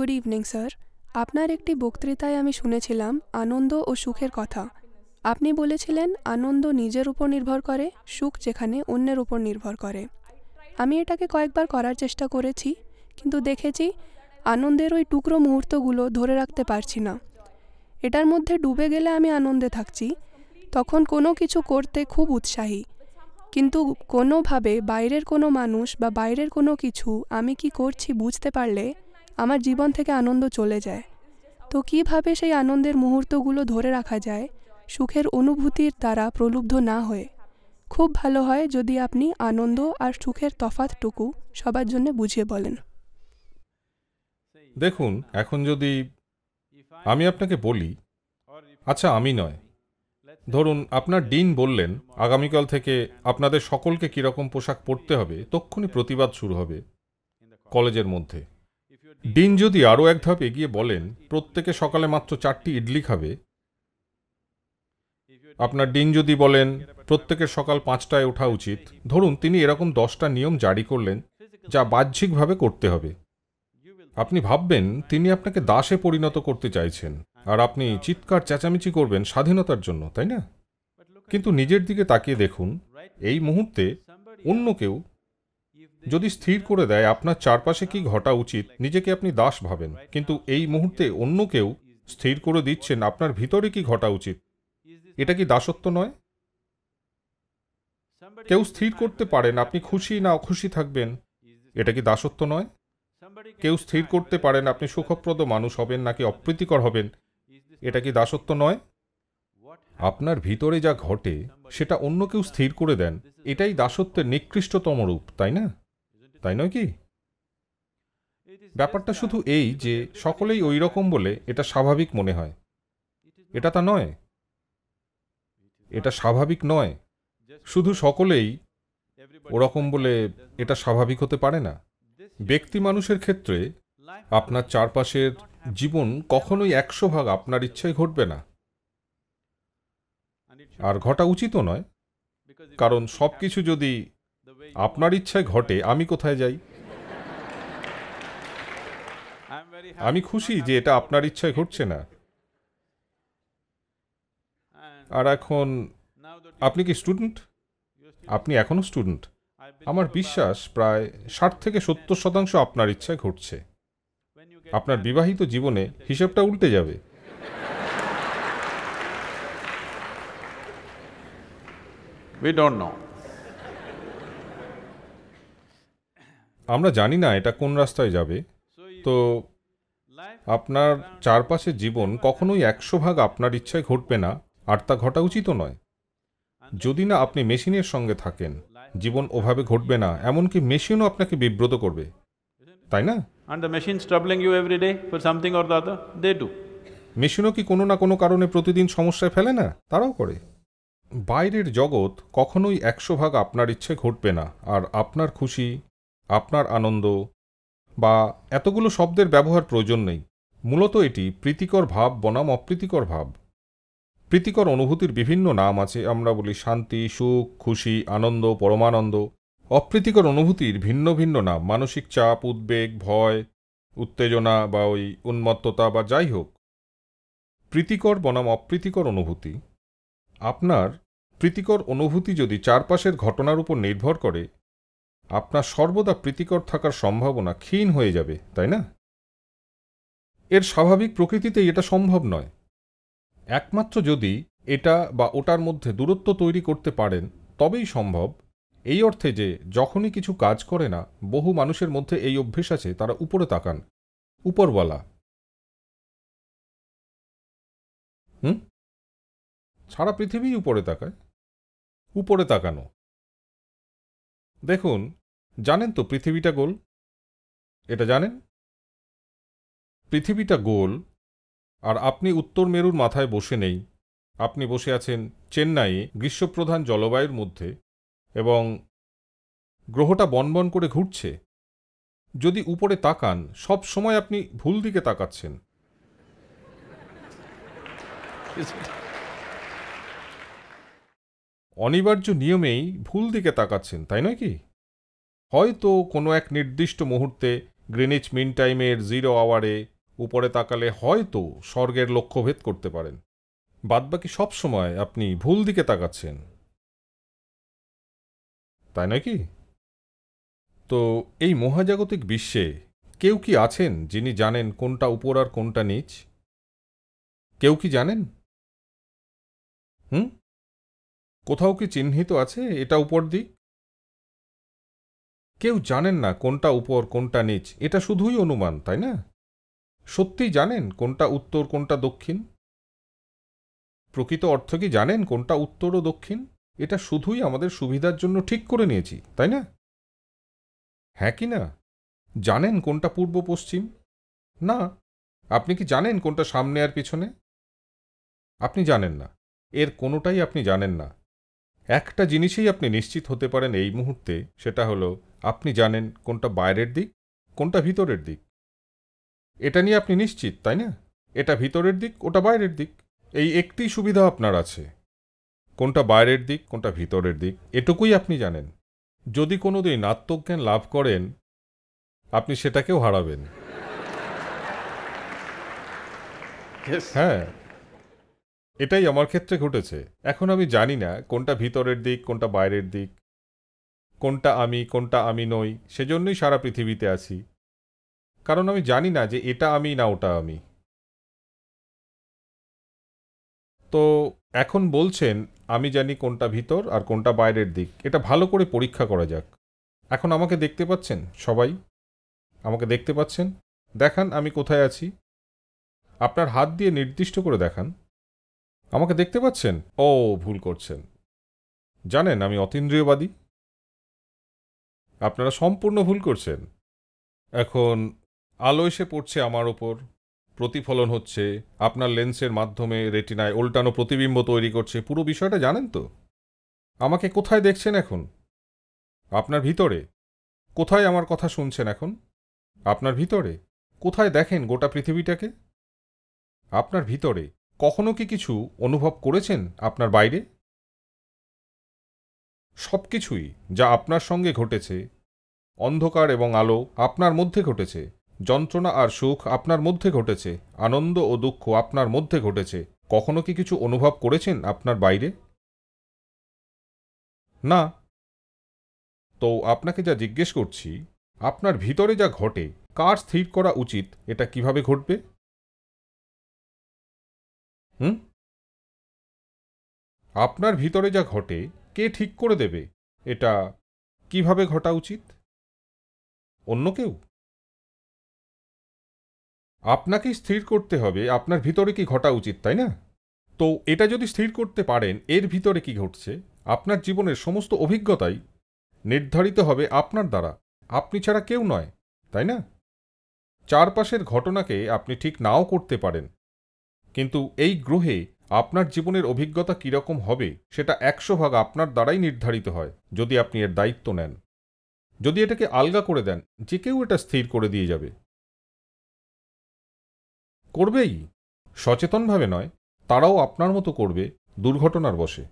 Good evening sir আপনার একটি বক্তৃতায় আমি শুনেছিলাম আনন্দ ও সুখের কথা আপনি বলেছিলেন আনন্দ নিজের উপর নির্ভর করে সুখ যেখানে অন্যের উপর নির্ভর করে আমি এটাকে কয়েকবার করার চেষ্টা করেছি কিন্তু দেখেছি আনন্দের ওই টুকরো মুহূর্তগুলো ধরে রাখতে পারছি না এটার মধ্যে ডুবে গেলে আমি আনন্দে থাকছি তখন কোনো কিছু করতে খুব উৎসাহী কিন্তু কোনোভাবে বাইরের কোনো মানুষ বা বাইরের কোনো কিছু আমি কি করছি বুঝতে পারলে আমার জীবন থেকে আনন্দ চলে যায় তো কিভাবে সেই আনন্দের মুহূর্তগুলো ধরে রাখা যায় সুখের অনুভূতির দ্বারা প্রলুব্ধ না হয়ে খুব ভালো হয় যদি আপনি আনন্দ আর সুখের তফাতটুকু সবার জন্য বুঝিয়ে বলেন দেখুন এখন যদি আমি আপনাকে বলি আচ্ছা আমি নয় ধরুন আপনার ডিন বললেন আগামীকাল থেকে আপনাদের সকলকে কীরকম পোশাক পরতে হবে তক্ষুনি প্রতিবাদ শুরু হবে কলেজের মধ্যে ডিন যদি আরও এক ধাপ এগিয়ে বলেন প্রত্যেকে সকালে মাত্র চারটি ইডলি খাবে আপনার ডিন যদি বলেন প্রত্যেকের সকাল পাঁচটায় ওঠা উচিত ধরুন তিনি এরকম দশটা নিয়ম জারি করলেন যা বাহ্যিকভাবে করতে হবে আপনি ভাববেন তিনি আপনাকে দাসে পরিণত করতে চাইছেন আর আপনি চিৎকার চেঁচামেচি করবেন স্বাধীনতার জন্য তাই না কিন্তু নিজের দিকে তাকিয়ে দেখুন এই মুহূর্তে অন্য কেউ যদি স্থির করে দেয় আপনার চারপাশে কি ঘটা উচিত নিজেকে আপনি দাস ভাবেন কিন্তু এই মুহূর্তে অন্য কেউ স্থির করে দিচ্ছেন আপনার ভিতরে কি ঘটা উচিত এটা কি দাসত্ব নয় কেউ স্থির করতে পারেন আপনি খুশি না অখুশি থাকবেন এটা কি দাসত্ব নয় কেউ স্থির করতে পারেন আপনি সুখপ্রদ মানুষ হবেন নাকি অপ্রীতিকর হবেন এটা কি দাসত্ব নয় আপনার ভিতরে যা ঘটে সেটা অন্য কেউ স্থির করে দেন এটাই দাসত্বের নিকৃষ্টতম রূপ তাই না তাই নয় কি ব্যাপারটা শুধু এই যে সকলেই ওই রকম বলে এটা স্বাভাবিক মনে হয় এটা তা নয় এটা স্বাভাবিক নয় শুধু সকলেই ওরকম বলে এটা স্বাভাবিক হতে পারে না ব্যক্তি মানুষের ক্ষেত্রে আপনার চারপাশের জীবন কখনোই একশো ভাগ আপনার ইচ্ছায় ঘটবে না আর ঘটা উচিতও নয় কারণ সব কিছু যদি আপনার ইচ্ছায় ঘটে আমি কোথায় যাই আমি খুশি যে এটা আপনার ইচ্ছায় ঘটছে না আর এখন আপনি কি স্টুডেন্ট আপনি এখনও স্টুডেন্ট আমার বিশ্বাস প্রায় ষাট থেকে সত্তর শতাংশ আপনার ইচ্ছায় ঘটছে আপনার বিবাহিত জীবনে হিসেবটা উল্টে যাবে We don't know. আমরা জানি না এটা কোন রাস্তায় যাবে তো আপনার চারপাশের জীবন কখনোই একশো ভাগ আপনার ইচ্ছায় ঘটবে না আর তা ঘটা উচিত নয় যদি না আপনি মেশিনের সঙ্গে থাকেন জীবন ওভাবে ঘটবে না এমনকি মেশিনও আপনাকে বিব্রত করবে তাই না মেশিনও কি কোনো না কোনো কারণে প্রতিদিন সমস্যায় ফেলে না তারাও করে বাইরের জগৎ কখনোই একশো ভাগ আপনার ইচ্ছে ঘটবে না আর আপনার খুশি আপনার আনন্দ বা এতগুলো শব্দের ব্যবহার প্রয়োজন নেই মূলত এটি প্রীতিকর ভাব বনাম অপ্রীতিকর ভাব প্রীতিকর অনুভূতির বিভিন্ন নাম আছে আমরা বলি শান্তি সুখ খুশি আনন্দ পরমানন্দ অপ্রীতিকর অনুভূতির ভিন্ন ভিন্ন নাম মানসিক চাপ উদ্বেগ ভয় উত্তেজনা বা ওই উন্মত্ততা বা যাই হোক প্রীতিকর বনাম অপ্রীতিকর অনুভূতি আপনার প্রীতিকর অনুভূতি যদি চারপাশের ঘটনার উপর নির্ভর করে আপনার সর্বদা প্রীতিকর থাকার সম্ভাবনা ক্ষীণ হয়ে যাবে তাই না এর স্বাভাবিক প্রকৃতিতেই এটা সম্ভব নয় একমাত্র যদি এটা বা ওটার মধ্যে দূরত্ব তৈরি করতে পারেন তবেই সম্ভব এই অর্থে যে যখনই কিছু কাজ করে না বহু মানুষের মধ্যে এই অভ্যেস আছে তারা উপরে তাকান উপরওয়ালা হুম সারা পৃথিবী উপরে তাকায় উপরে তাকানো দেখুন জানেন তো পৃথিবীটা গোল এটা জানেন পৃথিবীটা গোল আর আপনি উত্তর মেরুর মাথায় বসে নেই আপনি বসে আছেন চেন্নাইয়ে গ্রীষ্মপ্রধান জলবায়ুর মধ্যে এবং গ্রহটা বনবন করে ঘুরছে যদি উপরে তাকান সব সময় আপনি ভুল দিকে তাকাচ্ছেন অনিবার্য নিয়মেই ভুল দিকে তাকাচ্ছেন তাই নয় কি হয়তো কোনো এক নির্দিষ্ট মুহূর্তে গ্রিনিচ মিন টাইমের জিরো আওয়ারে উপরে তাকালে হয়তো স্বর্গের লক্ষ্যভেদ করতে পারেন বাদবাকি সবসময় আপনি ভুল দিকে তাকাচ্ছেন তাই নাকি তো এই মহাজাগতিক বিশ্বে কেউ কি আছেন যিনি জানেন কোনটা উপর আর কোনটা নিচ কেউ কি জানেন হুম কোথাও কি চিহ্নিত আছে এটা উপর দিক কেউ জানেন না কোনটা উপর কোনটা নিচ এটা শুধুই অনুমান তাই না সত্যি জানেন কোনটা উত্তর কোনটা দক্ষিণ প্রকৃত অর্থ কি জানেন কোনটা উত্তর ও দক্ষিণ এটা শুধুই আমাদের সুবিধার জন্য ঠিক করে নিয়েছি তাই না হ্যাঁ কি না জানেন কোনটা পূর্ব পশ্চিম না আপনি কি জানেন কোনটা সামনে আর পিছনে আপনি জানেন না এর কোনোটাই আপনি জানেন না একটা জিনিসেই আপনি নিশ্চিত হতে পারেন এই মুহূর্তে সেটা হলো আপনি জানেন কোনটা বাইরের দিক কোনটা ভিতরের দিক এটা নিয়ে আপনি নিশ্চিত তাই না এটা ভিতরের দিক ওটা বাইরের দিক এই একটি সুবিধা আপনার আছে কোনটা বাইরের দিক কোনটা ভিতরের দিক এটুকুই আপনি জানেন যদি কোনো দিন আত্মজ্ঞান লাভ করেন আপনি সেটাকেও হারাবেন হ্যাঁ এটাই আমার ক্ষেত্রে ঘটেছে এখন আমি জানি না কোনটা ভিতরের দিক কোনটা বাইরের দিক কোনটা আমি কোনটা আমি নই সেজন্যই সারা পৃথিবীতে আছি কারণ আমি জানি না যে এটা আমি না ওটা আমি তো এখন বলছেন আমি জানি কোনটা ভিতর আর কোনটা বাইরের দিক এটা ভালো করে পরীক্ষা করা যাক এখন আমাকে দেখতে পাচ্ছেন সবাই আমাকে দেখতে পাচ্ছেন দেখান আমি কোথায় আছি আপনার হাত দিয়ে নির্দিষ্ট করে দেখান আমাকে দেখতে পাচ্ছেন ও ভুল করছেন জানেন আমি অতীন্দ্রিয়বাদী আপনারা সম্পূর্ণ ভুল করছেন এখন আলো এসে পড়ছে আমার ওপর প্রতিফলন হচ্ছে আপনার লেন্সের মাধ্যমে রেটিনায় উল্টানো প্রতিবিম্ব তৈরি করছে পুরো বিষয়টা জানেন তো আমাকে কোথায় দেখছেন এখন আপনার ভিতরে কোথায় আমার কথা শুনছেন এখন আপনার ভিতরে কোথায় দেখেন গোটা পৃথিবীটাকে আপনার ভিতরে কখনো কি কিছু অনুভব করেছেন আপনার বাইরে সব কিছুই যা আপনার সঙ্গে ঘটেছে অন্ধকার এবং আলো আপনার মধ্যে ঘটেছে যন্ত্রণা আর সুখ আপনার মধ্যে ঘটেছে আনন্দ ও দুঃখ আপনার মধ্যে ঘটেছে কখনো কি কিছু অনুভব করেছেন আপনার বাইরে না তো আপনাকে যা জিজ্ঞেস করছি আপনার ভিতরে যা ঘটে কার স্থির করা উচিত এটা কিভাবে ঘটবে হুম আপনার ভিতরে যা ঘটে কে ঠিক করে দেবে এটা কিভাবে ঘটা উচিত অন্য কেউ আপনাকেই স্থির করতে হবে আপনার ভিতরে কি ঘটা উচিত তাই না তো এটা যদি স্থির করতে পারেন এর ভিতরে কি ঘটছে আপনার জীবনের সমস্ত অভিজ্ঞতাই নির্ধারিত হবে আপনার দ্বারা আপনি ছাড়া কেউ নয় তাই না চারপাশের ঘটনাকে আপনি ঠিক নাও করতে পারেন কিন্তু এই গ্রহে আপনার জীবনের অভিজ্ঞতা কীরকম হবে সেটা একশো ভাগ আপনার দ্বারাই নির্ধারিত হয় যদি আপনি এর দায়িত্ব নেন যদি এটাকে আলগা করে দেন যে কেউ এটা স্থির করে দিয়ে যাবে করবেই সচেতনভাবে নয় তারাও আপনার মতো করবে দুর্ঘটনার বসে